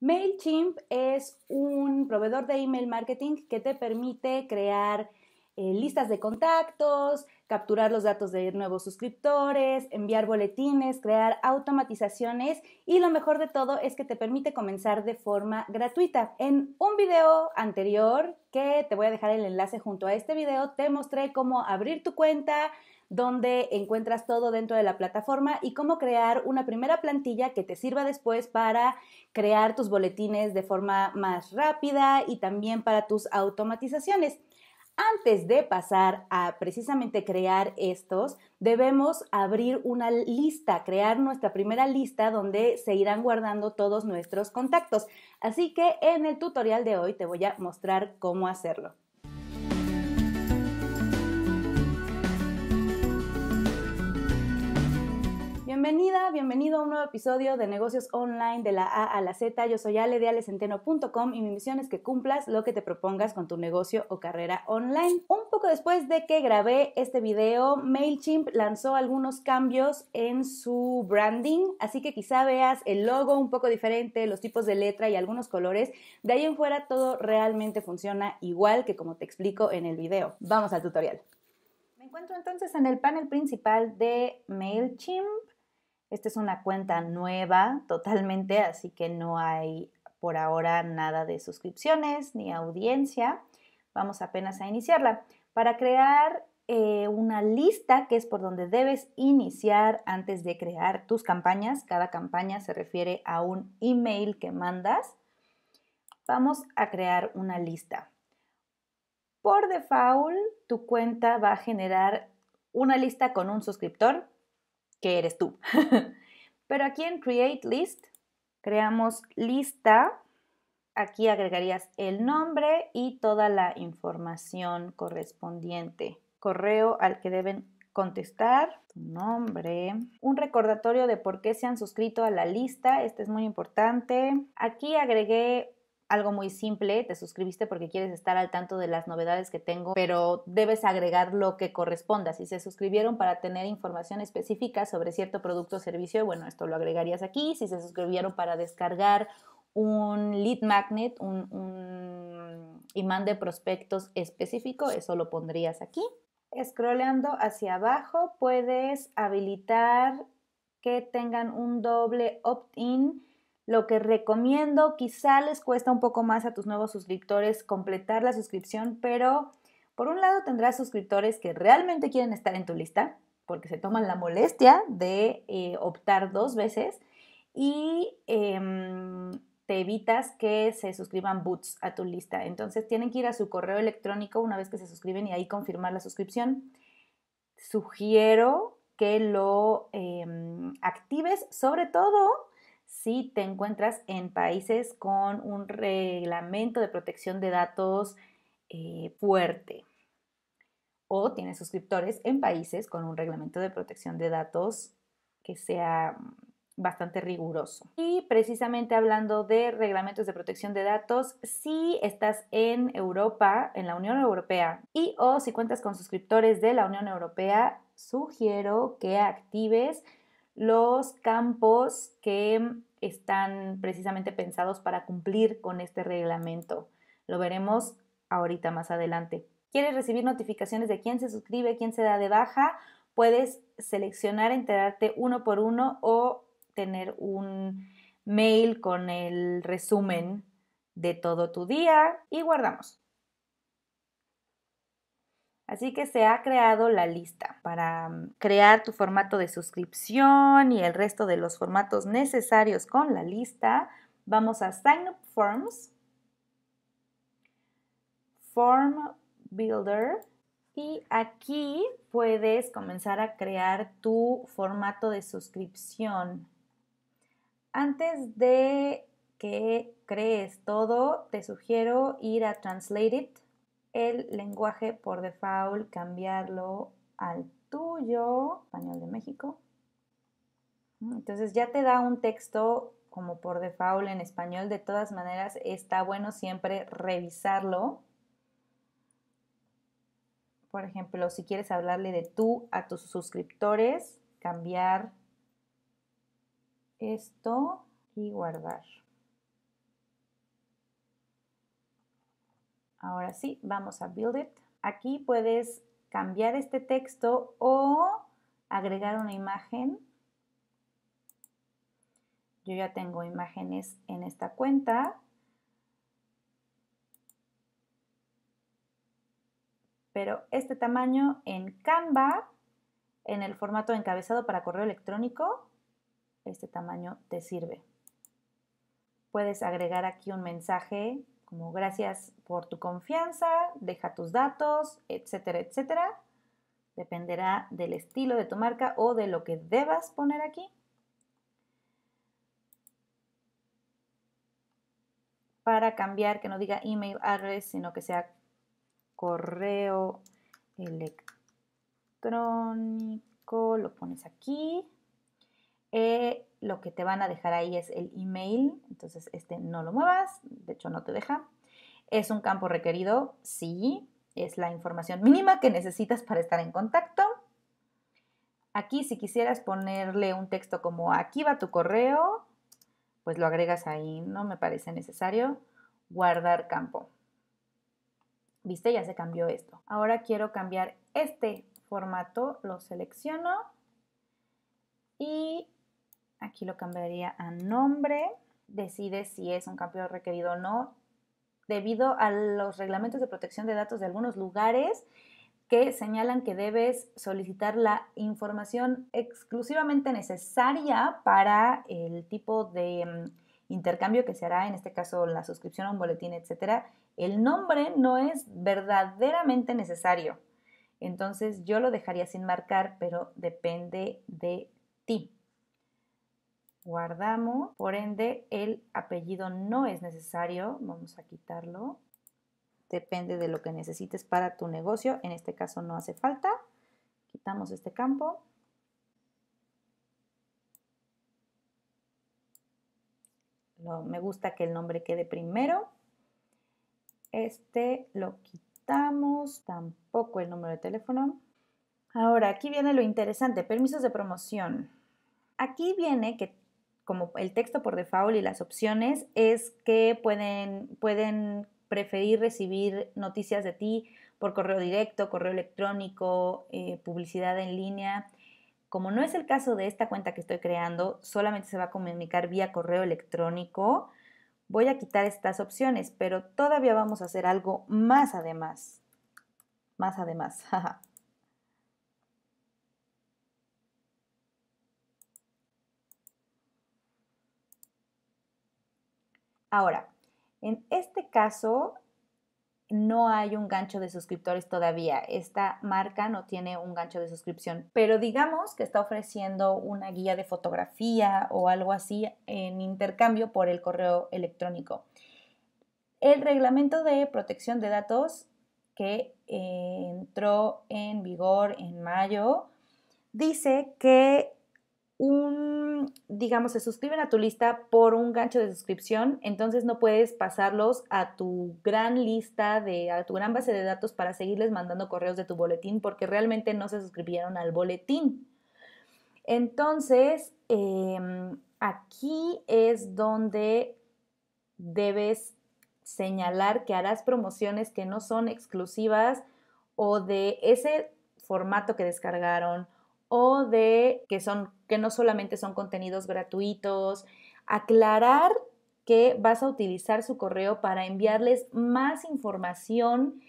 MailChimp es un proveedor de email marketing que te permite crear eh, listas de contactos, capturar los datos de nuevos suscriptores, enviar boletines, crear automatizaciones y lo mejor de todo es que te permite comenzar de forma gratuita. En un video anterior, que te voy a dejar el enlace junto a este video, te mostré cómo abrir tu cuenta, donde encuentras todo dentro de la plataforma y cómo crear una primera plantilla que te sirva después para crear tus boletines de forma más rápida y también para tus automatizaciones. Antes de pasar a precisamente crear estos, debemos abrir una lista, crear nuestra primera lista donde se irán guardando todos nuestros contactos. Así que en el tutorial de hoy te voy a mostrar cómo hacerlo. Bienvenida, bienvenido a un nuevo episodio de Negocios Online de la A a la Z. Yo soy Ale de alecenteno.com y mi misión es que cumplas lo que te propongas con tu negocio o carrera online. Un poco después de que grabé este video, MailChimp lanzó algunos cambios en su branding, así que quizá veas el logo un poco diferente, los tipos de letra y algunos colores. De ahí en fuera todo realmente funciona igual que como te explico en el video. Vamos al tutorial. Me encuentro entonces en el panel principal de MailChimp esta es una cuenta nueva totalmente, así que no hay por ahora nada de suscripciones ni audiencia. Vamos apenas a iniciarla. Para crear eh, una lista que es por donde debes iniciar antes de crear tus campañas, cada campaña se refiere a un email que mandas, vamos a crear una lista. Por default, tu cuenta va a generar una lista con un suscriptor, que eres tú. Pero aquí en Create List creamos lista. Aquí agregarías el nombre y toda la información correspondiente. Correo al que deben contestar, nombre, un recordatorio de por qué se han suscrito a la lista, este es muy importante. Aquí agregué algo muy simple, te suscribiste porque quieres estar al tanto de las novedades que tengo, pero debes agregar lo que corresponda. Si se suscribieron para tener información específica sobre cierto producto o servicio, bueno, esto lo agregarías aquí. Si se suscribieron para descargar un lead magnet, un, imán de prospectos específico, eso lo pondrías aquí. Scrollando hacia abajo, puedes habilitar que tengan un doble opt-in lo que recomiendo, quizá les cuesta un poco más a tus nuevos suscriptores completar la suscripción, pero por un lado tendrás suscriptores que realmente quieren estar en tu lista, porque se toman la molestia de eh, optar dos veces y em, te evitas que se suscriban boots a tu lista. Entonces tienen que ir a su correo electrónico una vez que se suscriben y ahí confirmar la suscripción. Sugiero que lo em, actives sobre todo si te encuentras en países con un reglamento de protección de datos eh, fuerte o tienes suscriptores en países con un reglamento de protección de datos que sea mm, bastante riguroso. Y precisamente hablando de reglamentos de protección de datos, si estás en Europa, en la Unión Europea, y o si cuentas con suscriptores de la Unión Europea, sugiero que actives los campos que están precisamente pensados para cumplir con este reglamento. Lo veremos ahorita más adelante. ¿Quieres recibir notificaciones de quién se suscribe, quién se da de baja? Puedes seleccionar, enterarte uno por uno o tener un mail con el resumen de todo tu día y guardamos. Así que se ha creado la lista para mm, crear tu formato de suscripción y el resto de los formatos necesarios con la lista. Vamos a Sign Up Forms, Form Builder y aquí puedes comenzar a crear tu formato de suscripción. Antes de que crees todo, te sugiero ir a Translate It el lenguaje por default, cambiarlo al tuyo, español de México. Mm, entonces ya te da un texto como por default en español. De todas maneras, está bueno siempre revisarlo. Por ejemplo, si quieres hablarle de tú a tus suscriptores, cambiar esto y guardar. Ahora sí, vamos a Build It. Aquí puedes cambiar este texto o agregar una imagen. Yo ya tengo imágenes en esta cuenta. Pero este tamaño en Canva, en el formato encabezado para correo electrónico, este tamaño te sirve. Puedes agregar aquí un mensaje como gracias por tu confianza, deja tus datos, etcétera, etcétera. Dependerá del estilo de tu marca o de lo que debas poner aquí. Para cambiar que no diga email address, sino que sea correo electrónico, lo pones aquí. Eh, lo que te van a dejar ahí es el email, entonces este no lo muevas, de hecho no te deja. Es un campo requerido, sí, es la información mínima que necesitas para estar en contacto. Aquí si quisieras ponerle un texto como aquí va tu correo, pues lo agregas ahí, no me parece necesario. Guardar campo. ¿Viste? Ya se cambió esto. Ahora quiero cambiar este formato, lo selecciono y Aquí lo cambiaría a nombre. Decide si es un cambio requerido o no. Debido a los reglamentos de protección de datos de algunos lugares que señalan que debes solicitar la información exclusivamente necesaria para el tipo de mm, intercambio que se hará, en este caso la suscripción a un boletín, etcétera, el nombre no es verdaderamente necesario. Entonces yo lo dejaría sin marcar, pero depende de ti guardamos, por ende el apellido no es necesario, vamos a quitarlo, depende de lo que necesites para tu negocio, en este caso no hace falta, quitamos este campo. me gusta que el nombre quede primero. Este lo quitamos, tampoco el número de teléfono. Ahora, aquí viene lo interesante, permisos de promoción. Aquí viene que como el texto por default y las opciones es que pueden, pueden preferir recibir noticias de ti por correo directo, correo electrónico, eh, publicidad en línea. Como no es el caso de esta cuenta que estoy creando, solamente se va a comunicar vía correo electrónico, voy a quitar estas opciones, pero todavía vamos a hacer algo más además. Más además. Ahora, en este caso, no hay un gancho de suscriptores todavía. Esta marca no tiene un gancho de suscripción, pero digamos que está ofreciendo una guía de fotografía o algo así en intercambio por el correo electrónico. El reglamento de protección de datos que eh, entró en vigor en mayo dice que un, digamos, se suscriben a tu lista por un gancho de suscripción, entonces no puedes pasarlos a tu gran lista, de, a tu gran base de datos para seguirles mandando correos de tu boletín porque realmente no se suscribieron al boletín. Entonces, em, aquí es donde debes señalar que harás promociones que no son exclusivas o de ese formato que descargaron o de que, no solamente son contenidos gratuitos, aclarar que vas a utilizar su correo para enviarles más información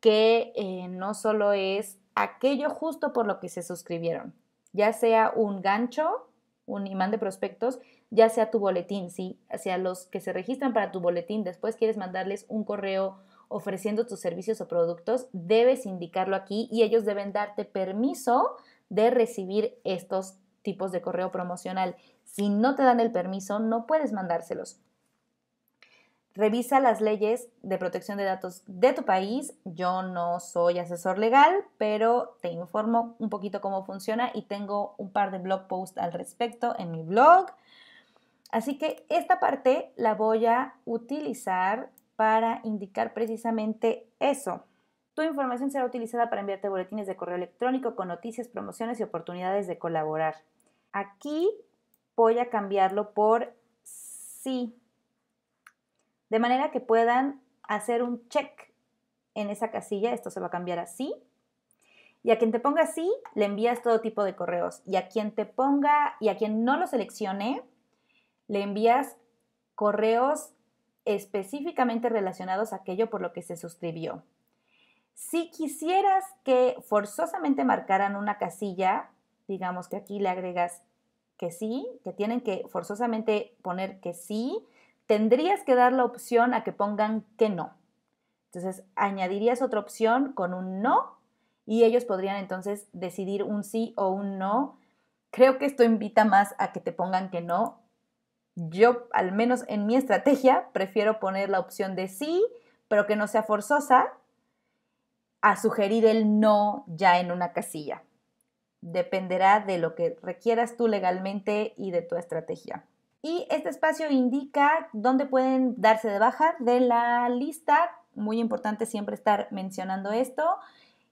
que eh, no solo es aquello justo por lo que se suscribieron, ya sea un gancho, un imán de prospectos, ya sea tu boletín, ¿sí? Hacia los que se registran para tu boletín, después quieres mandarles un correo ofreciendo tus servicios o productos, debes indicarlo aquí y ellos deben darte permiso de recibir estos tipos de correo promocional. Si no te dan el permiso, no puedes mandárselos. Revisa las leyes de protección de datos de tu país. Yo no soy asesor legal, pero te informo un poquito cómo funciona y tengo un par de blog posts al respecto en mi blog. Así que esta parte la voy a utilizar para indicar precisamente eso. Tu información será utilizada para enviarte boletines de correo electrónico con noticias, promociones y oportunidades de colaborar. Aquí voy a cambiarlo por sí, de manera que puedan hacer un check en esa casilla. Esto se va a cambiar a sí. Y a quien te ponga sí, le envías todo tipo de correos. Y a quien te ponga y a quien no lo seleccione, le envías correos específicamente relacionados a aquello por lo que se suscribió. Si quisieras que forzosamente marcaran una casilla, digamos que aquí le agregas que sí, que tienen que forzosamente poner que sí, tendrías que dar la opción a que pongan que no. Entonces, añadirías otra opción con un no y ellos podrían entonces decidir un sí o un no. Creo que esto invita más a que te pongan que no. Yo, al menos en mi estrategia, prefiero poner la opción de sí, pero que no sea forzosa a sugerir el no ya en una casilla. Dependerá de lo que requieras tú legalmente y de tu estrategia. Y este espacio indica dónde pueden darse de baja de la lista. Muy importante siempre estar mencionando esto.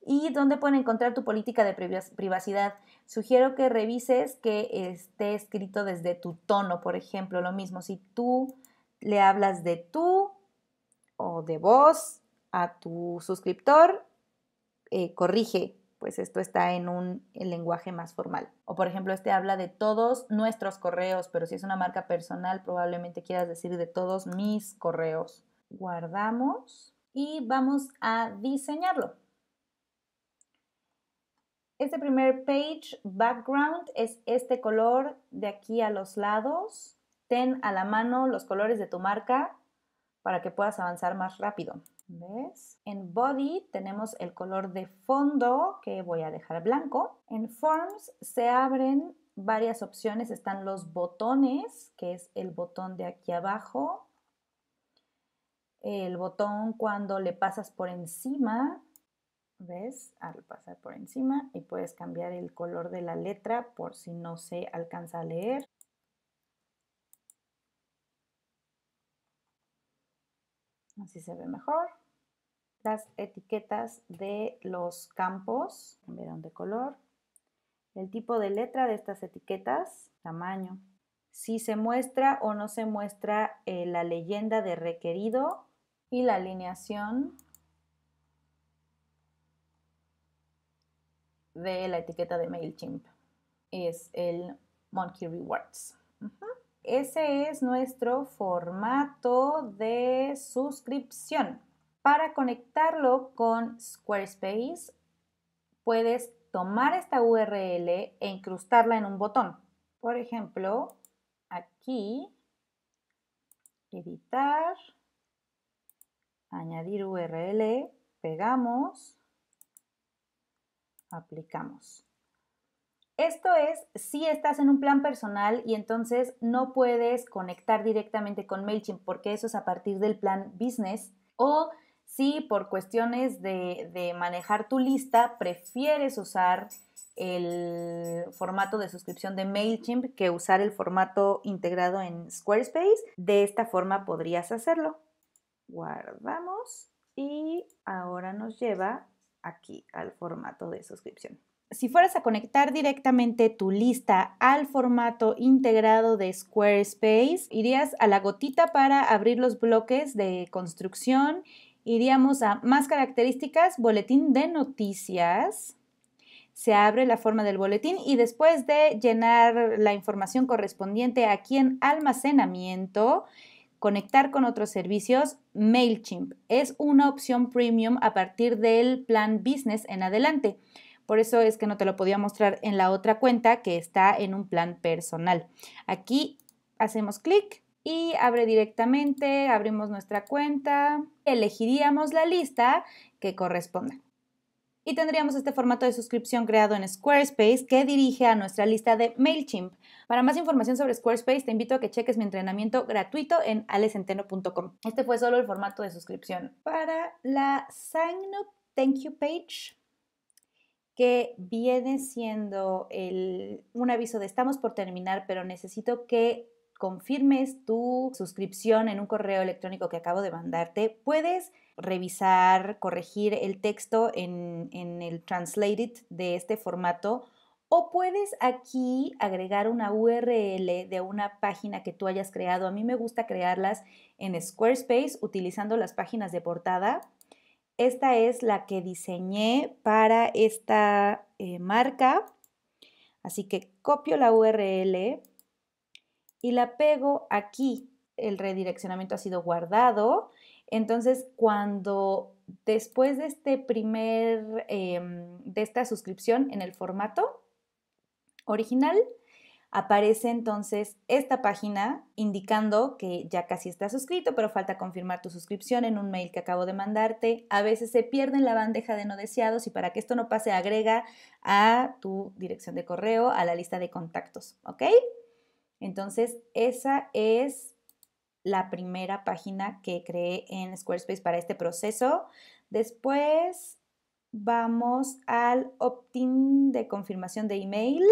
Y dónde pueden encontrar tu política de privacidad. Sugiero que revises que esté escrito desde tu tono, por ejemplo, lo mismo. Si tú le hablas de tú o de vos a tu suscriptor, eh, corrige, pues esto está en un lenguaje más formal. O por ejemplo, este habla de todos nuestros correos, pero si es una marca personal, probablemente quieras decir de todos mis correos. Guardamos y vamos a diseñarlo. Este primer page background es este color de aquí a los lados. Ten a la mano los colores de tu marca para que puedas avanzar más rápido. ¿Ves? En body tenemos el color de fondo que voy a dejar blanco. En forms se abren varias opciones. Están los botones, que es el botón de aquí abajo. El botón cuando le pasas por encima. ¿Ves? Al pasar por encima. Y puedes cambiar el color de la letra por si no se alcanza a leer. Así se ve mejor las etiquetas de los campos, cambiaron de color, el tipo de letra de estas etiquetas, tamaño, si se muestra o no se muestra eh, la leyenda de requerido y la alineación de la etiqueta de MailChimp. Es el Monkey Rewards. Ese es nuestro formato de suscripción. Para conectarlo con Squarespace, puedes tomar esta URL e incrustarla en un botón. Por ejemplo, aquí, editar, añadir URL, pegamos, aplicamos. Esto es si estás en un plan personal y entonces no puedes conectar directamente con MailChimp porque eso es a partir del plan business o si por cuestiones de, manejar tu lista prefieres usar el formato de suscripción de MailChimp que usar el formato integrado en Squarespace. De esta forma podrías hacerlo. Guardamos y ahora nos lleva aquí al formato de suscripción. Si fueras a conectar directamente tu lista al formato integrado de Squarespace, irías a la gotita para abrir los bloques de construcción iríamos a más características, boletín de noticias. Se abre la forma del boletín y después de llenar la información correspondiente aquí en almacenamiento, conectar con otros servicios, MailChimp es una opción premium a partir del plan business en adelante. Por eso es que no te lo podía mostrar en la otra cuenta que está en un plan personal. Aquí hacemos clic y abre directamente, abrimos nuestra cuenta, elegiríamos la lista que corresponda. Y tendríamos este formato de suscripción creado en Squarespace que dirige a nuestra lista de MailChimp. Para más información sobre Squarespace, te invito a que cheques mi entrenamiento gratuito en alecenteno.com. Este fue solo el formato de suscripción. Para la Sign Thank You Page, que viene siendo el, un aviso de estamos por terminar, pero necesito que confirmes tu suscripción en un correo electrónico que acabo de mandarte, puedes revisar, corregir el texto en, el translated de este formato o puedes aquí agregar una URL de una página que tú hayas creado. A mí me gusta crearlas en Squarespace utilizando las páginas de portada. Esta es la que diseñé para esta eh, marca. Así que copio la URL, y la pego aquí. El redireccionamiento ha sido guardado. Entonces, cuando después de este primer, em, de esta suscripción en el formato original, aparece entonces esta página indicando que ya casi estás suscrito, pero falta confirmar tu suscripción en un mail que acabo de mandarte. A veces se pierde en la bandeja de no deseados y para que esto no pase, agrega a tu dirección de correo, a la lista de contactos, ¿ok? Entonces, esa es la primera página que creé en Squarespace para este proceso. Después vamos al opt-in de confirmación de email.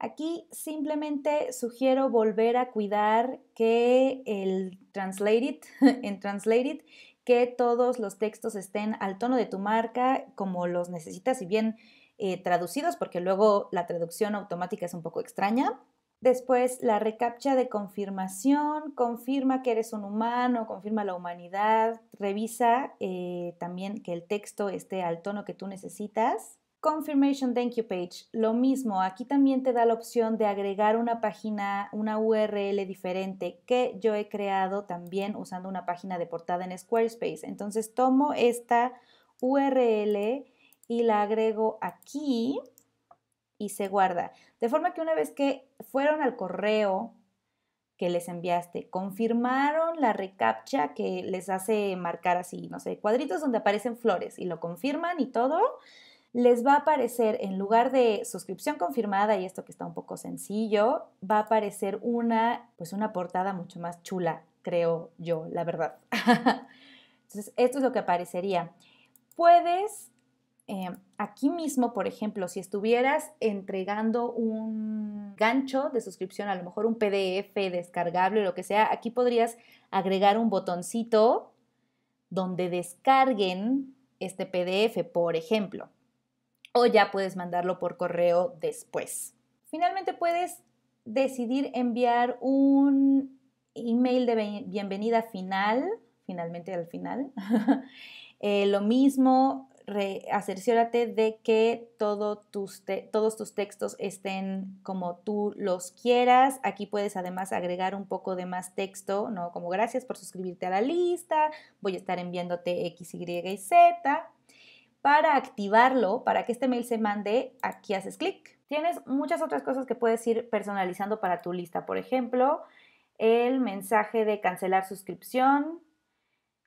Aquí simplemente sugiero volver a cuidar que el translated, en translated, que todos los textos estén al tono de tu marca como los necesitas y bien eh, traducidos, porque luego la traducción automática es un poco extraña. Después la recaptcha de confirmación, confirma que eres un humano, confirma la humanidad, revisa eh, también que el texto esté al tono que tú necesitas. Confirmation Thank You Page, lo mismo, aquí también te da la opción de agregar una página, una URL diferente que yo he creado también usando una página de portada en Squarespace. Entonces tomo esta URL y la agrego aquí y se guarda. De forma que una vez que fueron al correo que les enviaste, confirmaron la recaptcha que les hace marcar así, no sé, cuadritos donde aparecen flores y lo confirman y todo, les va a aparecer en lugar de suscripción confirmada y esto que está un poco sencillo, va a aparecer una pues una portada mucho más chula, creo yo, la verdad. Entonces, esto es lo que aparecería. Puedes eh, aquí mismo, por ejemplo, si estuvieras entregando un gancho de suscripción, a lo mejor un PDF descargable, o lo que sea, aquí podrías agregar un botoncito donde descarguen este PDF, por ejemplo. O ya puedes mandarlo por correo después. Finalmente puedes decidir enviar un email de bienvenida final, finalmente al final. Eh, lo mismo, re, de que tus todos tus textos estén como tú los quieras. Aquí puedes además agregar un poco de más texto, ¿no? Como gracias por suscribirte a la lista, voy a estar enviándote X, Y y Z. Para activarlo, para que este mail se mande, aquí haces clic. Tienes muchas otras cosas que puedes ir personalizando para tu lista. Por ejemplo, el mensaje de cancelar suscripción,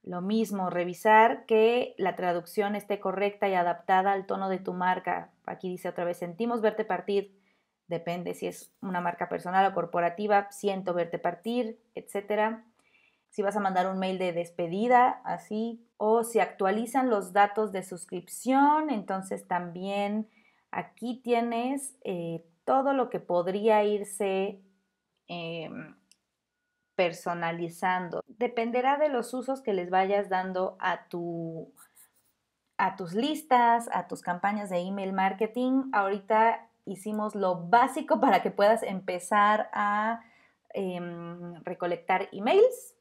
lo mismo, revisar que la traducción esté correcta y adaptada al tono de tu marca. Aquí dice otra vez, sentimos verte partir. Depende si es una marca personal o corporativa, siento verte partir, etc. Si vas a mandar un mail de despedida, así. O si actualizan los datos de suscripción, entonces también aquí tienes eh, todo lo que podría irse em, personalizando. Dependerá de los usos que les vayas dando a tu a tus listas, a tus campañas de email marketing. Ahorita hicimos lo básico para que puedas empezar a em, recolectar emails.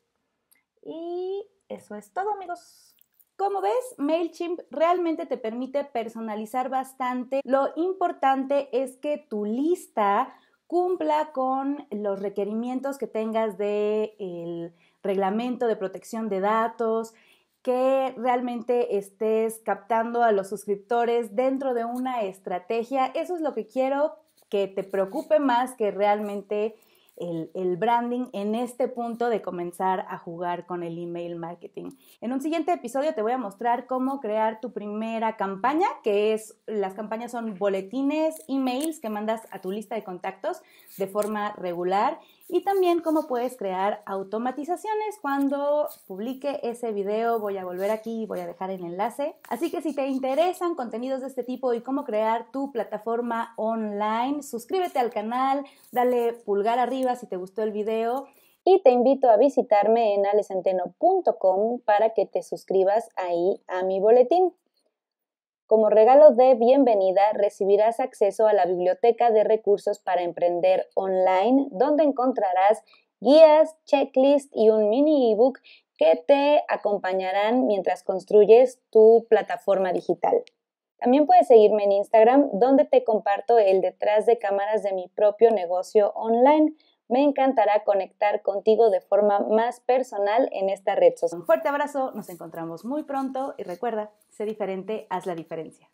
Y eso es todo, amigos. Como ves, MailChimp realmente te permite personalizar bastante. Lo importante es que tu lista cumpla con los requerimientos que tengas del reglamento de protección de datos, que realmente estés captando a los suscriptores dentro de una estrategia. Eso es lo que quiero que te preocupe más que realmente el, branding en este punto de comenzar a jugar con el email marketing. En un siguiente episodio te voy a mostrar cómo crear tu primera campaña, que es, las campañas son boletines, emails que mandas a tu lista de contactos de forma regular y también cómo puedes crear automatizaciones cuando publique ese video. Voy a volver aquí y voy a dejar el enlace. Así que si te interesan contenidos de este tipo y cómo crear tu plataforma online, suscríbete al canal, dale pulgar arriba si te gustó el video. Y te invito a visitarme en alecenteno.com para que te suscribas ahí a mi boletín. Como regalo de bienvenida recibirás acceso a la biblioteca de recursos para emprender online, donde encontrarás guías, checklist y un mini ebook que te acompañarán mientras construyes tu plataforma digital. También puedes seguirme en Instagram, donde te comparto el detrás de cámaras de mi propio negocio online. Me encantará conectar contigo de forma más personal en esta red social. Un fuerte abrazo, nos encontramos muy pronto y recuerda, Sé diferente, haz la diferencia.